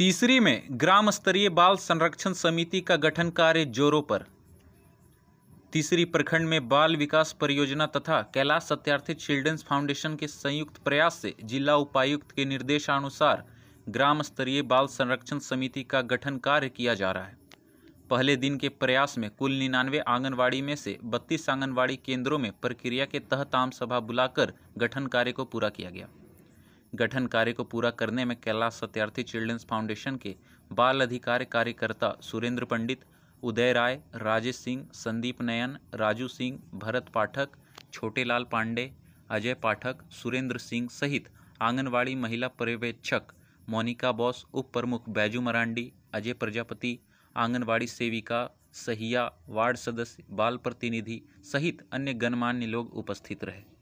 तीसरी में ग्राम स्तरीय बाल संरक्षण समिति का गठन कार्य जोरों पर तीसरी प्रखंड में बाल विकास परियोजना तथा कैलाश सत्यार्थी चिल्ड्रंस फाउंडेशन के संयुक्त प्रयास से जिला उपायुक्त के निर्देशानुसार ग्राम स्तरीय बाल संरक्षण समिति का गठन कार्य किया जा रहा है पहले दिन के प्रयास में कुल निन्यानवे आंगनवाड़ी में से बत्तीस आंगनवाड़ी केंद्रों में प्रक्रिया के तहत आम सभा बुलाकर गठन कार्य को पूरा किया गया गठन कार्य को पूरा करने में कैलाश सत्यार्थी चिल्ड्रंस फाउंडेशन के बाल अधिकार कार्यकर्ता सुरेंद्र पंडित उदय राय राजेश सिंह संदीप नयन राजू सिंह भरत पाठक छोटेलाल पांडे अजय पाठक सुरेंद्र सिंह सहित आंगनवाड़ी महिला पर्यवेक्षक मोनिका बॉस उप प्रमुख बैजू मरांडी अजय प्रजापति आंगनवाड़ी सेविका सहिया वार्ड सदस्य बाल प्रतिनिधि सहित अन्य गणमान्य लोग उपस्थित रहे